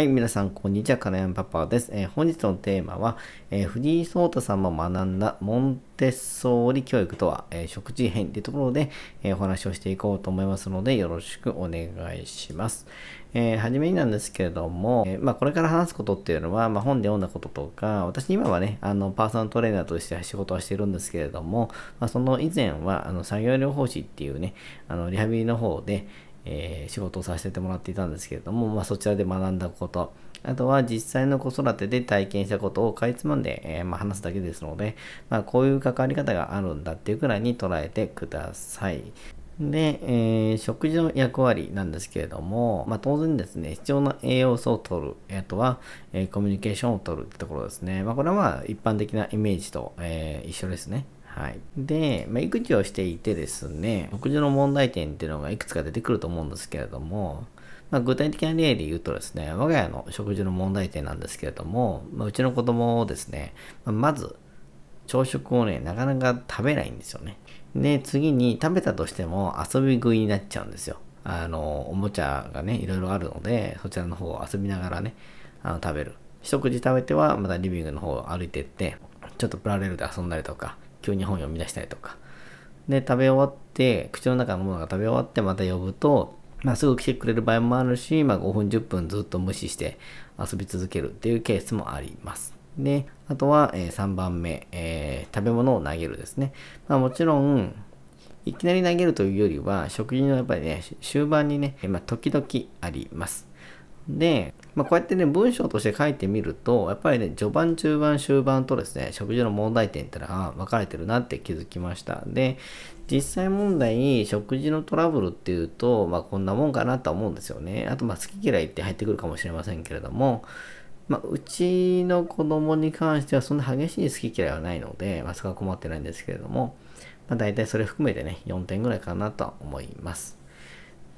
はい、皆さん、こんにちは。金山パパです。えー、本日のテーマは、えー、藤井聡太さんも学んだモンテッソーリ教育とは、えー、食事編というところで、えお話をしていこうと思いますので、よろしくお願いします。えはじめになんですけれども、えまあ、これから話すことっていうのは、まあ、本で読んだこととか、私今はね、あの、パーソナルトレーナーとして仕事はしているんですけれども、まあ、その以前は、あの、作業療法士っていうね、あの、リハビリの方で、えー、仕事をさせてもらっていたんですけれども、まあ、そちらで学んだこと、あとは実際の子育てで体験したことをかいつまんで、えー、まあ、話すだけですので、まあ、こういう関わり方があるんだっていうくらいに捉えてください。で、えー、食事の役割なんですけれども、まあ、当然ですね、必要な栄養素を取る、あとは、えー、コミュニケーションを取るってところですね。まあ、これはまあ一般的なイメージと、えー、一緒ですね。はい。で、まあ、育児をしていてですね、食事の問題点っていうのがいくつか出てくると思うんですけれども、まあ、具体的な例で言うとですね、我が家の食事の問題点なんですけれども、まあ、うちの子供をですね、ままず、朝食をね、なかなか食べないんですよね。で、次に食べたとしても遊び食いになっちゃうんですよ。あの、おもちゃがね、いろいろあるので、そちらの方を遊びながらね、あの食べる。一口食べては、またリビングの方を歩いてって、ちょっとプラレールで遊んだりとか、急に本読み出したりとか。で、食べ終わって、口の中のものが食べ終わってまた呼ぶと、まあ、すぐ来てくれる場合もあるし、まあ、5分10分ずっと無視して遊び続けるっていうケースもあります。で、あとは、え3番目、えー、食べ物を投げるですね。まあ、もちろん、いきなり投げるというよりは、食事のやっぱりね、終盤にね、まあ、時々あります。で、まあ、こうやってね、文章として書いてみると、やっぱりね、序盤、中盤、終盤とですね、食事の問題点ってのは分かれてるなって気づきました。で、実際問題、食事のトラブルっていうと、まあ、こんなもんかなとは思うんですよね。あと、ま好き嫌いって入ってくるかもしれませんけれども、まあ、うちの子供に関してはそんな激しい好き嫌いはないので、まあ、そこは困ってないんですけれども、まあ、大体それ含めてね、4点ぐらいかなと思います。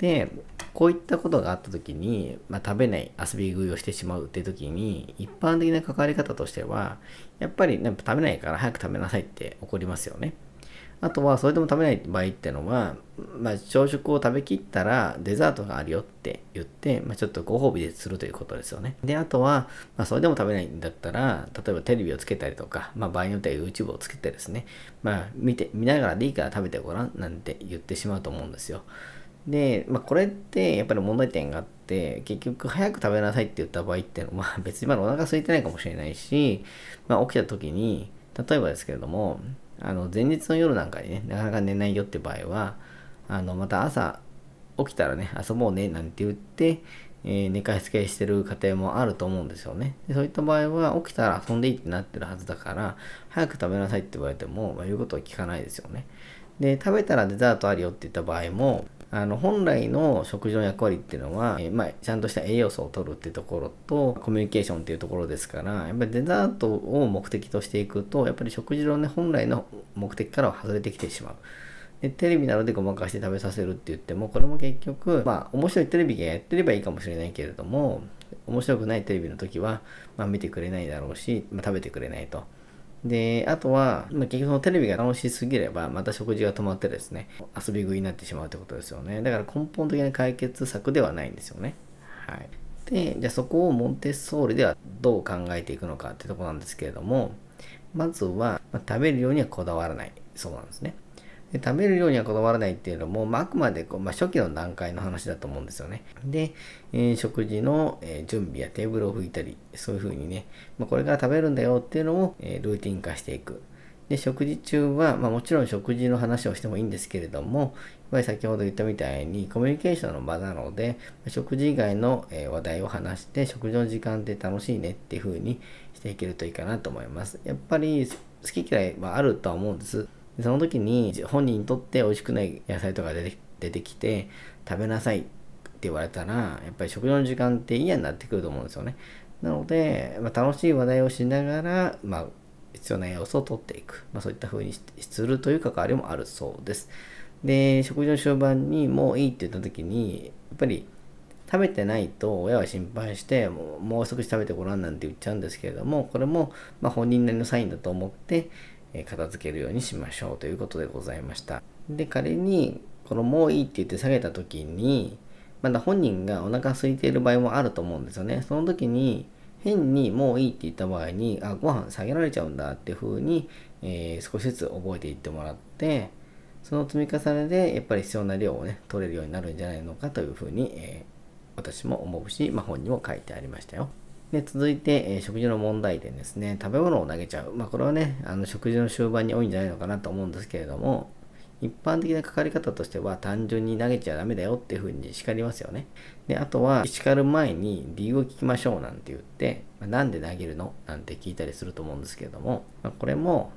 でこういったことがあった時に、まあ、食べない遊び食いをしてしまうっていう時に一般的な関わり方としてはやっぱり、ね、食べないから早く食べなさいって怒りますよね。あとはそれでも食べない場合ってのは、まあ、朝食を食べきったらデザートがあるよって言って、まあ、ちょっとご褒美でするということですよね。で、あとは、まあ、それでも食べないんだったら、例えばテレビをつけたりとか、まあ、場合によっては YouTube をつけてですね、まあ、見て、見ながらでいいから食べてごらんなんて言ってしまうと思うんですよ。で、まあ、これってやっぱり問題点があって結局早く食べなさいって言った場合っていうのは別にまだお腹空いてないかもしれないし、まあ、起きた時に例えばですけれどもあの前日の夜なんかにねなかなか寝ないよって場合はあのまた朝起きたらね遊ぼうねなんて言って、えー、寝かしつけしてる家庭もあると思うんですよねでそういった場合は起きたら遊んでいいってなってるはずだから早く食べなさいって言われても、まあ、言うことは聞かないですよねで食べたらデザートあるよって言った場合もあの本来の食事の役割っていうのは、えー、まあ、ちゃんとした栄養素を取るっていうところとコミュニケーションっていうところですからやっぱりデザートを目的としていくとやっぱり食事のね本来の目的からは外れてきてしまう。でテレビなどでごまかして食べさせるって言ってもこれも結局まあ面白いテレビがやってればいいかもしれないけれども面白くないテレビの時は、まあ、見てくれないだろうし、まあ、食べてくれないと。で、あとは、まあ、結局そのテレビが楽しすぎれば、また食事が止まってですね、遊び食いになってしまうってことですよね。だから根本的な解決策ではないんですよね。はい。で、じゃあそこをモンテッソーリではどう考えていくのかってとこなんですけれども、まずは、まあ、食べるようにはこだわらない。そうなんですね。で食べる量にはこだわらないっていうのも、まあ、あくまでこう、まあ、初期の段階の話だと思うんですよね。で、えー、食事の、えー、準備やテーブルを拭いたり、そういうふうにね、まあ、これから食べるんだよっていうのを、えー、ルーティン化していく。で、食事中は、まあ、もちろん食事の話をしてもいいんですけれども、やっぱり先ほど言ったみたいにコミュニケーションの場なので、食事以外の、えー、話題を話して、食事の時間って楽しいねっていうふうにしていけるといいかなと思います。やっぱり好き嫌いはあるとは思うんです。その時に本人にとって美味しくない野菜とか出て出てきて食べなさいって言われたらやっぱり食事の時間って嫌になってくると思うんですよね。なので、まあ、楽しい話題をしながら、まあ、必要な栄養素を取っていく、まあ、そういった風にするという関わりもあるそうです。で食事の終盤にもういいって言った時にやっぱり食べてないと親は心配してもう少し食べてごらんなんて言っちゃうんですけれどもこれもま本人なりのサインだと思って、片付けるようにしましょうということでございました。で、仮に、このもういいって言って下げた時に、まだ本人がお腹空いている場合もあると思うんですよね。その時に、変にもういいって言った場合に、あ、ご飯下げられちゃうんだっていう風に、えー、少しずつ覚えていってもらって、その積み重ねでやっぱり必要な量をね、取れるようになるんじゃないのかという風に、えー、私も思うし、まあ、本にも書いてありましたよ。で、続いて、えー、食事の問題点ですね。食べ物を投げちゃう。まあ、これはね、あの食事の終盤に多いんじゃないのかなと思うんですけれども、一般的なかかり方としては単純に投げちゃダメだよっていうふうに叱りますよね。で、あとは叱る前に理由を聞きましょうなんて言って、まあ、なんで投げるのなんて聞いたりすると思うんですけれども、まあ、これも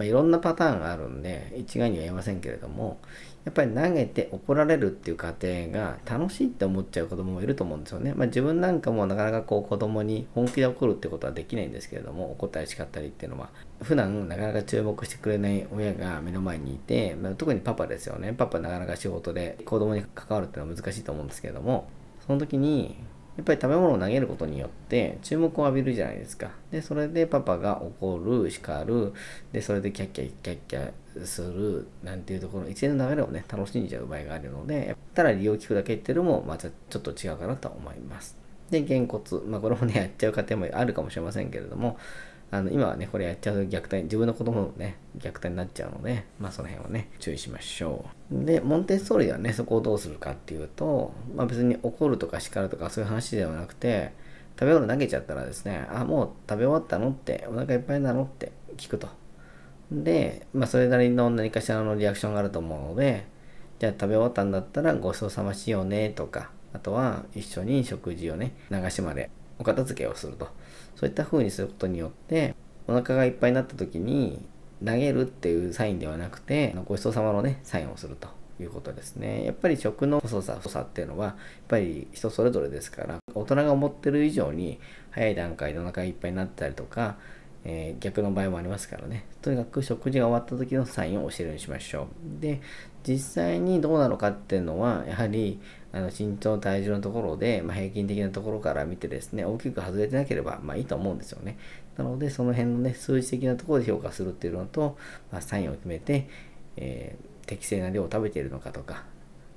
まあ、いろんなパターンがあるんで、一概には言えませんけれども、やっぱり投げて怒られるっていう過程が楽しいって思っちゃう子供もいると思うんですよね。まあ、自分なんかもなかなかこう子供に本気で怒るってことはできないんですけれども、怒ったり叱ったりっていうのは、普段なかなか注目してくれない親が目の前にいて、まあ、特にパパですよね。パパなかなか仕事で子供に関わるっていうのは難しいと思うんですけれども、その時にやっぱり食べ物を投げることによって注目を浴びるじゃないですか。で、それでパパが怒る、叱る、で、それでキャッキャキャッキャする、なんていうところ、一連の流れをね、楽しんじゃう場合があるので、やったら利用聞くだけっていうのも、またちょっと違うかなと思います。で、げんこつ。まあ、これもね、やっちゃう過程もあるかもしれませんけれども、あの今はね、これやっちゃうと虐待、自分の子供のね、虐待になっちゃうので、まあその辺はね、注意しましょう。で、モンテッソーリーはね、そこをどうするかっていうと、まあ別に怒るとか叱るとかそういう話ではなくて、食べ物投げちゃったらですね、あ、もう食べ終わったのって、お腹いっぱいなのって聞くと。で、まあそれなりの何かしらのリアクションがあると思うので、じゃあ食べ終わったんだったらごちそうさましようねとか、あとは一緒に食事をね、流しまでお片付けをすると。そういった風にすることによってお腹がいっぱいになった時に投げるっていうサインではなくてごちそうさまのねサインをするということですねやっぱり食の細さ細さっていうのはやっぱり人それぞれですから大人が思ってる以上に早い段階でお腹いっぱいになったりとかえー、逆の場合もありますからね。とにかく食事が終わった時のサインを教えるようにしましょう。で、実際にどうなのかっていうのは、やはり、あの身長、体重のところで、まあ、平均的なところから見てですね、大きく外れてなければ、まあいいと思うんですよね。なので、その辺のね、数字的なところで評価するっていうのと、まあ、サインを決めて、えー、適正な量を食べているのかとか、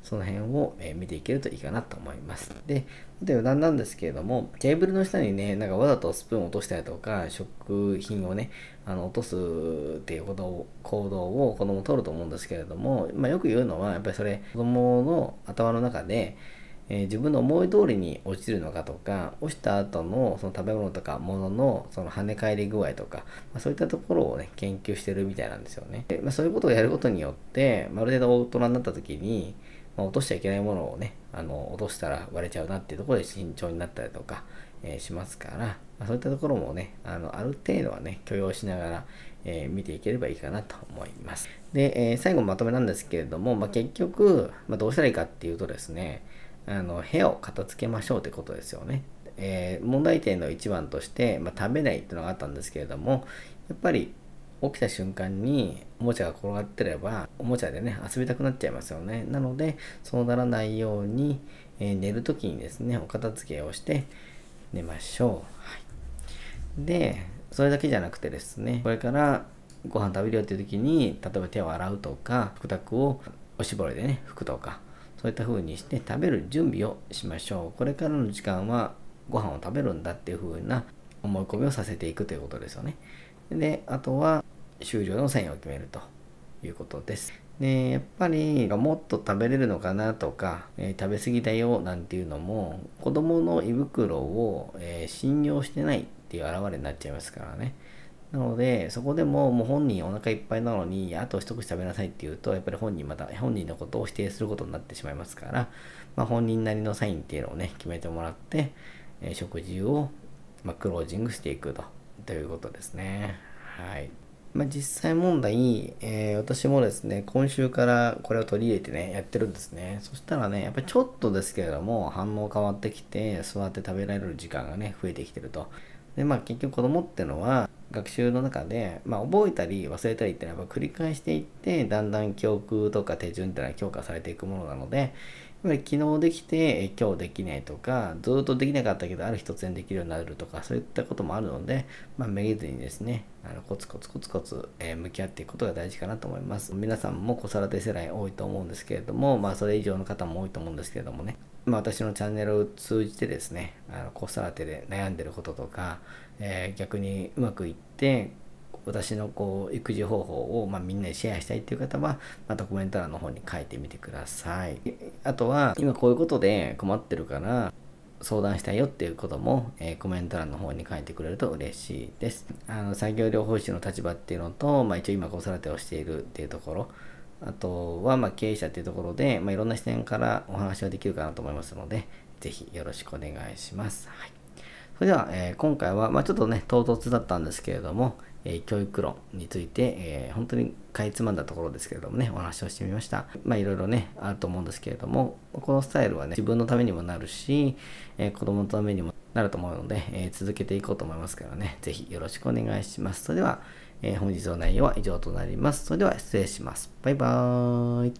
その辺を、え見ていけるといいかなと思います。で、余談なんですけれども、テーブルの下にね、なんかわざとスプーンを落としたりとか、食品をね、あの落とすっていう行動を子供取ると思うんですけれども、まあ、よく言うのは、やっぱりそれ、子供の頭の中で、えー、自分の思い通りに落ちるのかとか落ちた後のその食べ物とか物のその跳ね返り具合とか、まあ、そういったところをね研究してるみたいなんですよねで、まあ、そういうことをやることによって、まある程度大人になった時にまあ、落としちゃいけないものをね、あの、落としたら割れちゃうなっていうところで慎重になったりとか、えー、しますから、まあ、そういったところもね、あの、ある程度はね、許容しながら、えー、見ていければいいかなと思います。で、えー、最後まとめなんですけれども、まあ、結局、まあ、どうしたらいいかっていうとですね、あの、部屋を片付けましょうってことですよね。え問題点の一番として、ま食べないっていうのがあったんですけれども、やっぱり起きた瞬間におもちゃが転がってればおもちゃでね遊びたくなっちゃいますよねなのでそうならないように、えー、寝る時にですねお片付けをして寝ましょう、はい、でそれだけじゃなくてですねこれからご飯食べるよっていう時に例えば手を洗うとか服宅をおしぼりでね拭くとかそういった風にして食べる準備をしましょうこれからの時間はご飯を食べるんだっていう風な思い込みをさせていくということですよねであとは終了の線を決めるということです。でやっぱりもっと食べれるのかなとか、えー、食べ過ぎだよなんていうのも子どもの胃袋を、えー、信用してないっていう表れになっちゃいますからね。なので、そこでももう本人お腹いっぱいなのに、あと一口食べなさいって言うと、やっぱり本人また、本人のことを否定することになってしまいますから、まあ、本人なりのサインっていうのをね、決めてもらって、えー、食事を、まあ、クロージングしていくとということですね。はい。まあ、実際問題、えー、私もですね、今週からこれを取り入れてね、やってるんですね。そしたらね、やっぱりちょっとですけれども、反応変わってきて、座って食べられる時間がね、増えてきてると。で、まあ結局子供ってのは、学習の中で、まあ、覚えたり忘れたりっていうのはやっぱ繰り返していってだんだん記憶とか手順っていうのは強化されていくものなので、昨日できて今日できないとかずっとできなかったけどある日突然できるようになるとかそういったこともあるので、まあ、めげずにですねあのコツコツコツコツ、えー、向き合っていくことが大事かなと思います皆さんも子育て世代多いと思うんですけれどもまあそれ以上の方も多いと思うんですけれどもね、まあ、私のチャンネルを通じてですねあの子育てで悩んでることとか、えー、逆にうまくいって私のこう育児方法を、まあ、みんなにシェアしたいっていう方は、またコメント欄の方に書いてみてください。あとは、今こういうことで困ってるから、相談したいよっていうことも、えー、コメント欄の方に書いてくれると嬉しいです。あの産業療法士の立場っていうのと、まあ、一応今子育てをしているっていうところ、あとはま経営者っていうところで、まあ、いろんな視点からお話はできるかなと思いますので、是非よろしくお願いします。はいそれでは、えー、今回は、まあ、ちょっとね、唐突だったんですけれども、えー、教育論について、えー、本当にかいつまんだところですけれどもね、お話をしてみました。まあいろいろね、あると思うんですけれども、このスタイルはね、自分のためにもなるし、えー、子供のためにもなると思うので、え続けていこうと思いますからね、ぜひよろしくお願いします。それでは、え本日の内容は以上となります。それでは失礼します。バイバーイ。